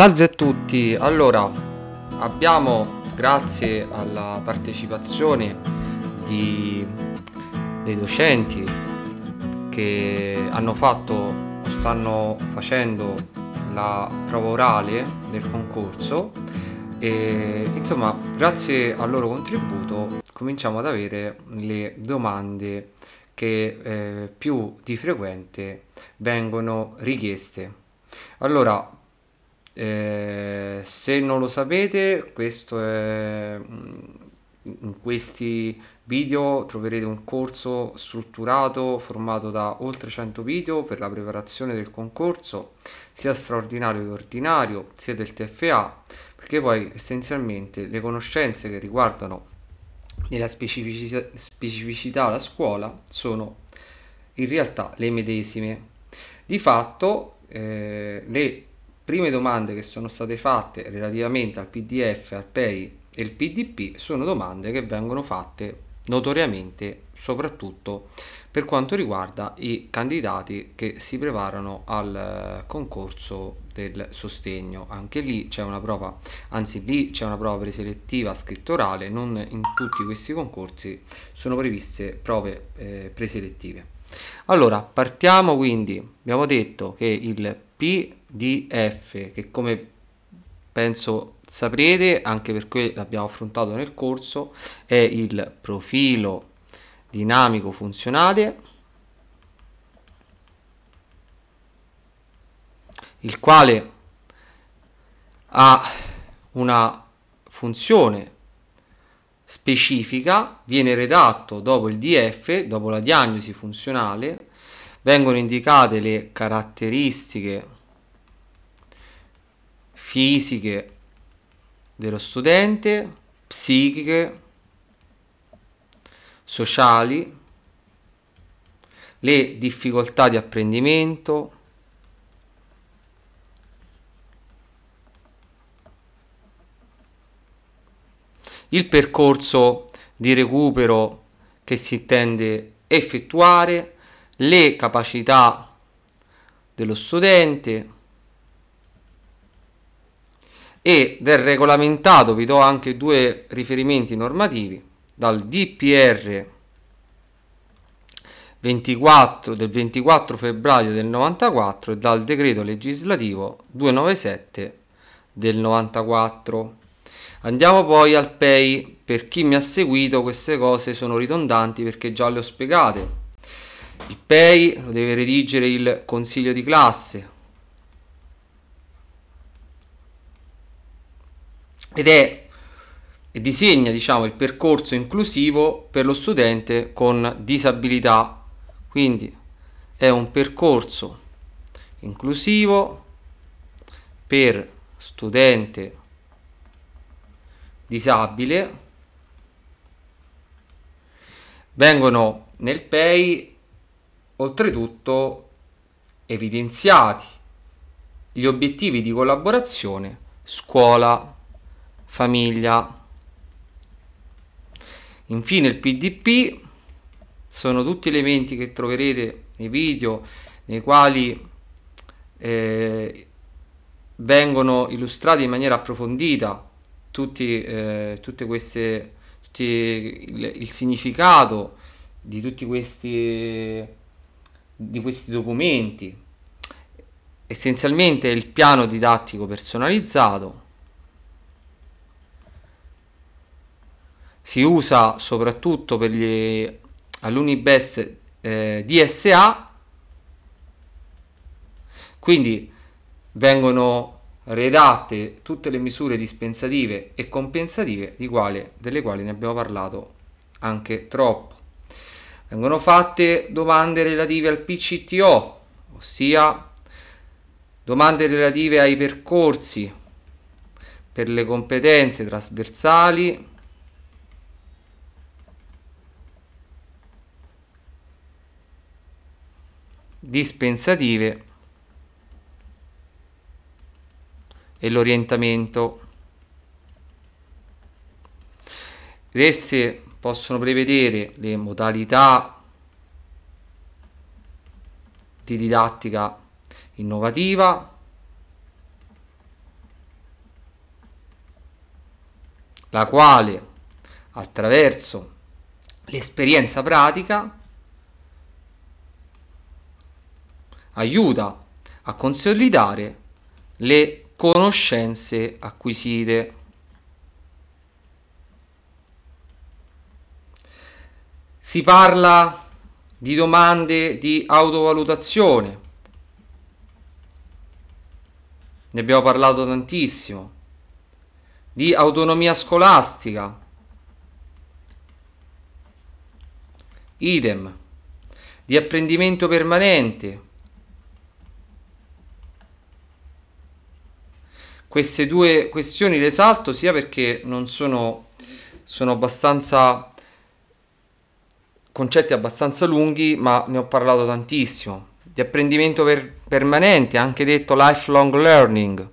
Salve a tutti, allora abbiamo grazie alla partecipazione di, dei docenti che hanno fatto o stanno facendo la prova orale del concorso e insomma grazie al loro contributo cominciamo ad avere le domande che eh, più di frequente vengono richieste. Allora, eh, se non lo sapete, questo è, mm, in questi video troverete un corso strutturato formato da oltre 100 video per la preparazione del concorso, sia straordinario che ordinario, sia del TFA, perché poi essenzialmente le conoscenze che riguardano nella specificità, specificità la scuola sono in realtà le medesime. Di fatto eh, le prime domande che sono state fatte relativamente al PDF, al PEI e il PDP sono domande che vengono fatte notoriamente soprattutto per quanto riguarda i candidati che si preparano al eh, concorso del sostegno. Anche lì c'è una prova, anzi lì c'è una prova preselettiva scrittorale, non in tutti questi concorsi sono previste prove eh, preselettive. Allora, partiamo quindi, abbiamo detto che il P di F che come penso saprete anche perché l'abbiamo affrontato nel corso è il profilo dinamico funzionale il quale ha una funzione specifica viene redatto dopo il DF dopo la diagnosi funzionale vengono indicate le caratteristiche fisiche dello studente, psichiche, sociali, le difficoltà di apprendimento, il percorso di recupero che si intende effettuare, le capacità dello studente, e del regolamentato vi do anche due riferimenti normativi dal DPR 24 del 24 febbraio del 94 e dal decreto legislativo 297 del 94 andiamo poi al PEI per chi mi ha seguito queste cose sono ridondanti perché già le ho spiegate il PEI lo deve redigere il consiglio di classe ed è e disegna diciamo, il percorso inclusivo per lo studente con disabilità. Quindi è un percorso inclusivo per studente disabile. Vengono nel PEI oltretutto evidenziati gli obiettivi di collaborazione scuola famiglia. Infine il PDP sono tutti elementi che troverete nei video nei quali eh, vengono illustrati in maniera approfondita tutti, eh, tutte queste, tutti il, il, significato di tutti questi, di questi documenti. Essenzialmente il piano didattico personalizzato si usa soprattutto per gli alunni BES eh, DSA, quindi vengono redatte tutte le misure dispensative e compensative quale, delle quali ne abbiamo parlato anche troppo. Vengono fatte domande relative al PCTO, ossia domande relative ai percorsi per le competenze trasversali dispensative e l'orientamento. Esse possono prevedere le modalità di didattica innovativa, la quale attraverso l'esperienza pratica aiuta a consolidare le conoscenze acquisite. Si parla di domande di autovalutazione. Ne abbiamo parlato tantissimo. Di autonomia scolastica. Idem. Di apprendimento permanente. queste due questioni le salto sia perché non sono, sono abbastanza concetti abbastanza lunghi, ma ne ho parlato tantissimo. Di apprendimento per, permanente, anche detto lifelong learning.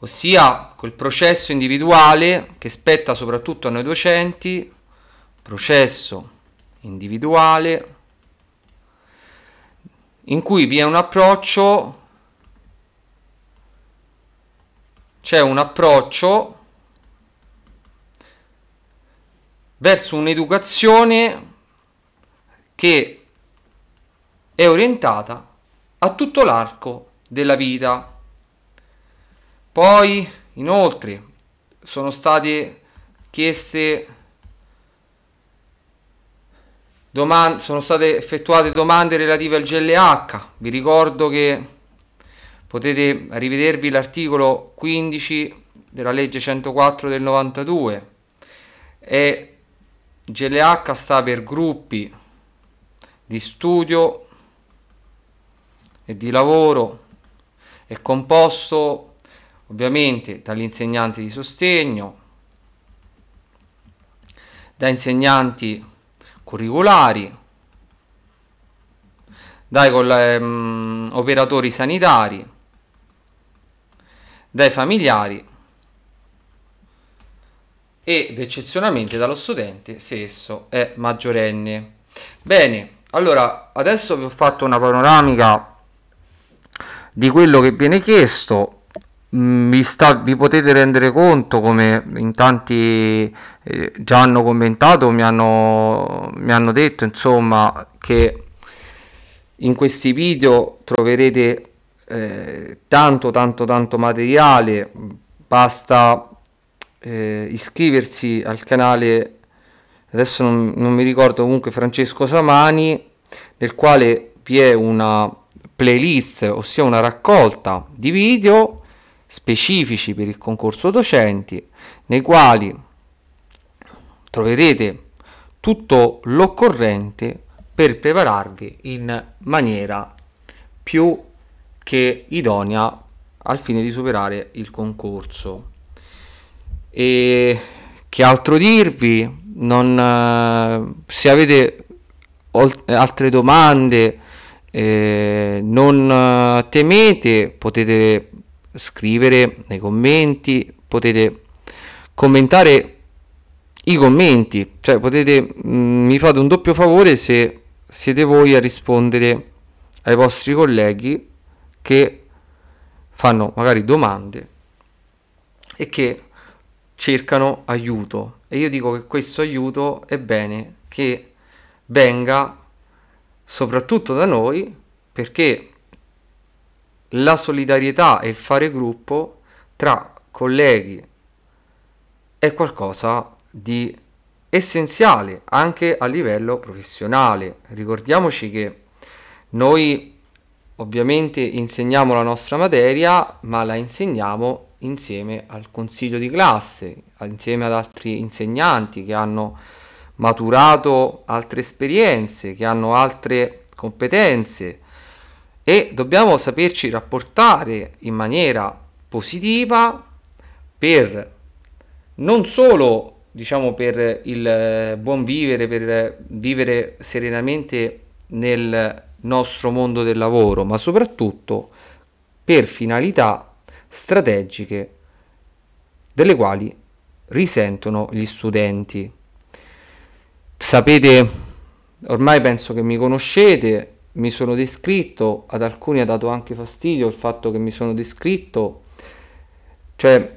Ossia quel processo individuale che spetta soprattutto a noi docenti, processo individuale in cui vi è un approccio c'è un approccio verso un'educazione che è orientata a tutto l'arco della vita. Poi, inoltre, sono state chieste Domand- sono state effettuate domande relative al GLH. Vi ricordo che potete rivedervi l'articolo 15 della legge 104 del 92. E GLH sta per gruppi di studio e di lavoro. È composto ovviamente dagli insegnanti di sostegno, da insegnanti curriculari, dai ehm, operatori sanitari, dai familiari ed eccezionalmente dallo studente se esso è maggiorenne. Bene, allora adesso vi ho fatto una panoramica di quello che viene chiesto Mm, vi, sta, vi, potete rendere conto come in tanti eh, già hanno commentato, mi hanno, mi hanno, detto insomma che in questi video troverete eh, tanto tanto tanto materiale, basta eh, iscriversi al canale, adesso non, non mi ricordo comunque Francesco Samani, nel quale vi è una playlist, ossia una raccolta di video specifici per il concorso docenti nei quali troverete tutto l'occorrente per prepararvi in maniera più che idonea al fine di superare il concorso. E che altro dirvi? Non, eh, se avete eh, altre domande eh, non eh, temete, potete scrivere nei commenti, potete commentare i commenti, cioè potete mh, mm, mi fate un doppio favore se siete voi a rispondere ai vostri colleghi che fanno magari domande e che cercano aiuto e io dico che questo aiuto è bene che venga soprattutto da noi perché la solidarietà e il fare gruppo tra colleghi è qualcosa di essenziale anche a livello professionale. Ricordiamoci che noi ovviamente insegniamo la nostra materia, ma la insegniamo insieme al consiglio di classe, insieme ad altri insegnanti che hanno maturato altre esperienze, che hanno altre competenze e dobbiamo saperci rapportare in maniera positiva per non solo diciamo per il buon vivere per vivere serenamente nel nostro mondo del lavoro ma soprattutto per finalità strategiche delle quali risentono gli studenti sapete ormai penso che mi conoscete mi sono descritto, ad alcuni ha dato anche fastidio il fatto che mi sono descritto, cioè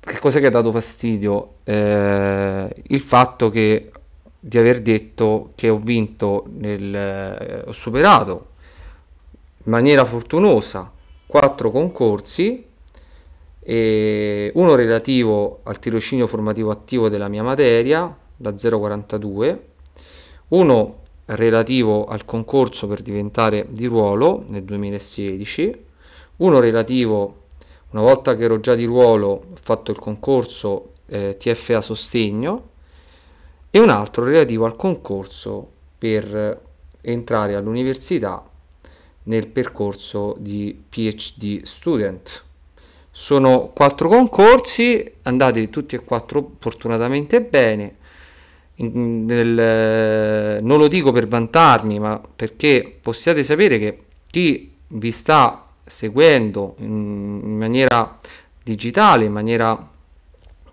che cosa che ha dato fastidio? Eh, il fatto che di aver detto che ho vinto, nel, eh, ho superato in maniera fortunosa quattro concorsi, uno relativo al tirocinio formativo attivo della mia materia, la 042, uno relativo al concorso per diventare di ruolo nel 2016, uno relativo una volta che ero già di ruolo ho fatto il concorso eh, TFA sostegno e un altro relativo al concorso per entrare all'università nel percorso di PhD student. Sono quattro concorsi, andati tutti e quattro fortunatamente bene nel, non lo dico per vantarmi, ma perché possiate sapere che chi vi sta seguendo in, in maniera digitale, in maniera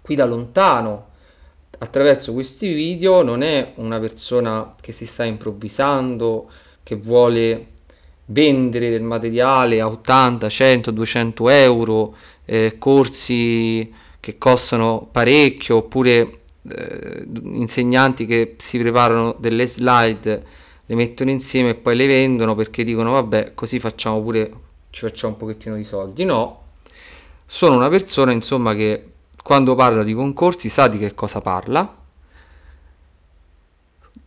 qui da lontano, attraverso questi video, non è una persona che si sta improvvisando, che vuole vendere del materiale a 80, 100, 200 euro, eh, corsi che costano parecchio, oppure eh, insegnanti che si preparano delle slide, le mettono insieme e poi le vendono perché dicono vabbè così facciamo pure, ci facciamo un pochettino di soldi. No, sono una persona insomma che quando parla di concorsi sa di che cosa parla.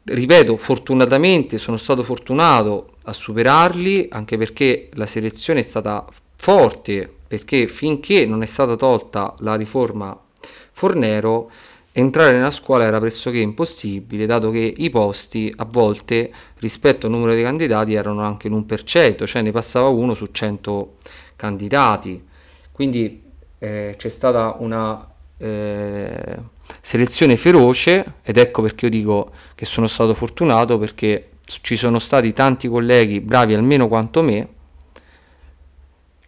Ripeto, fortunatamente sono stato fortunato a superarli anche perché la selezione è stata forte perché finché non è stata tolta la riforma Fornero entrare nella scuola era pressoché impossibile, dato che i posti a volte rispetto al numero dei candidati erano anche l'1%, cioè ne passava uno su 100 candidati. Quindi eh, c'è stata una eh, selezione feroce ed ecco perché io dico che sono stato fortunato perché ci sono stati tanti colleghi bravi almeno quanto me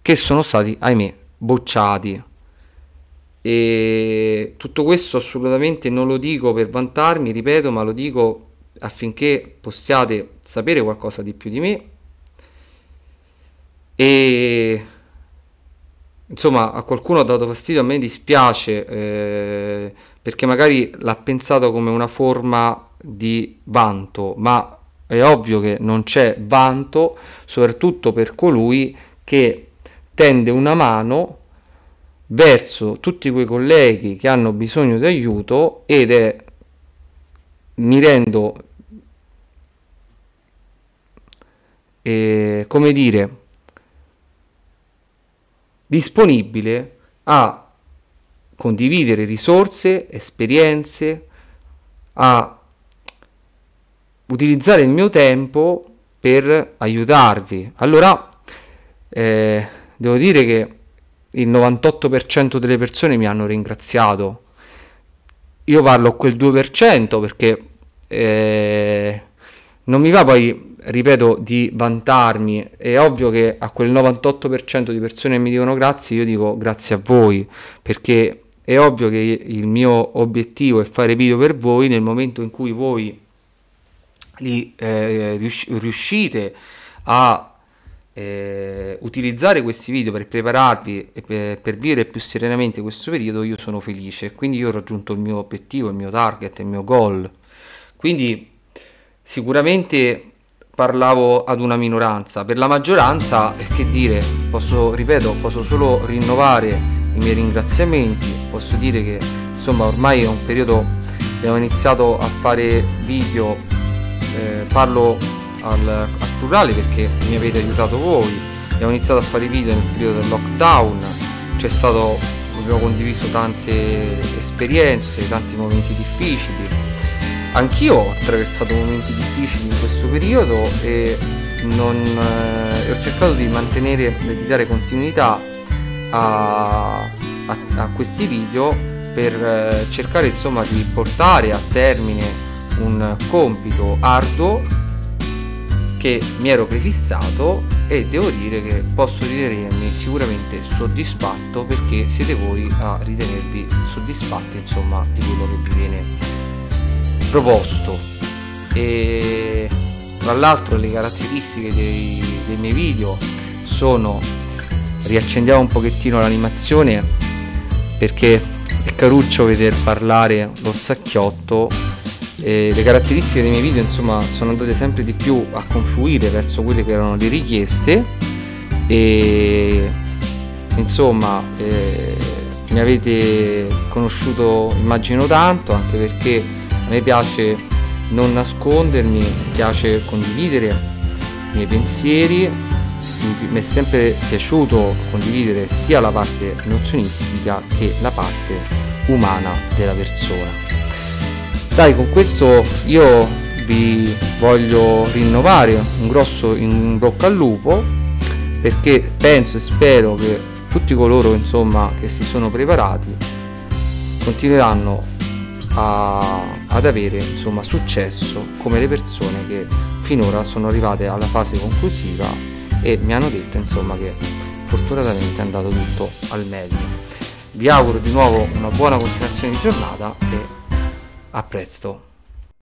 che sono stati, ahimè, bocciati e tutto questo assolutamente non lo dico per vantarmi, ripeto, ma lo dico affinché possiate sapere qualcosa di più di me. E insomma, a qualcuno ha dato fastidio, a me dispiace eh, perché magari l'ha pensato come una forma di vanto, ma è ovvio che non c'è vanto, soprattutto per colui che tende una mano verso tutti quei colleghi che hanno bisogno di aiuto ed è mi rendo eh, come dire disponibile a condividere risorse, esperienze, a utilizzare il mio tempo per aiutarvi. Allora, eh, devo dire che il 98% delle persone mi hanno ringraziato. Io parlo quel 2% perché eh, non mi va poi, ripeto, di vantarmi. È ovvio che a quel 98% di persone che mi dicono grazie, io dico grazie a voi, perché è ovvio che il mio obiettivo è fare video per voi nel momento in cui voi li, eh, riuscite a eh, utilizzare questi video per prepararvi e per, per vivere più serenamente questo periodo, io sono felice. Quindi io ho raggiunto il mio obiettivo, il mio target, il mio goal. Quindi sicuramente parlavo ad una minoranza, per la maggioranza eh, che dire, posso, ripeto, posso solo rinnovare i miei ringraziamenti, posso dire che insomma ormai è un periodo, abbiamo iniziato a fare video, eh, parlo al, al plurale perché mi avete aiutato voi. Abbiamo iniziato a fare video nel periodo del lockdown, c'è stato, abbiamo condiviso tante esperienze, tanti momenti difficili. Anch'io ho attraversato momenti difficili in questo periodo e, non, eh, ho cercato di mantenere, e di dare continuità a, a, a questi video per eh, cercare insomma di portare a termine un compito arduo che mi ero prefissato e devo dire che posso ritenermi sicuramente soddisfatto perché siete voi a ritenervi soddisfatti insomma di quello che vi viene proposto e tra l'altro le caratteristiche dei, dei miei video sono riaccendiamo un pochettino l'animazione perché è caruccio veder parlare lo sacchiotto eh, le caratteristiche dei miei video insomma sono andate sempre di più a confluire verso quelle che erano le richieste e insomma eh, mi avete conosciuto immagino tanto anche perché a me piace non nascondermi mi piace condividere i miei pensieri mi è sempre piaciuto condividere sia la parte nozionistica che la parte umana della persona dai con questo io vi voglio rinnovare un grosso in bocca al lupo perché penso e spero che tutti coloro insomma che si sono preparati continueranno a, ad avere insomma successo come le persone che finora sono arrivate alla fase conclusiva e mi hanno detto insomma che fortunatamente è andato tutto al meglio vi auguro di nuovo una buona continuazione di giornata e a presto.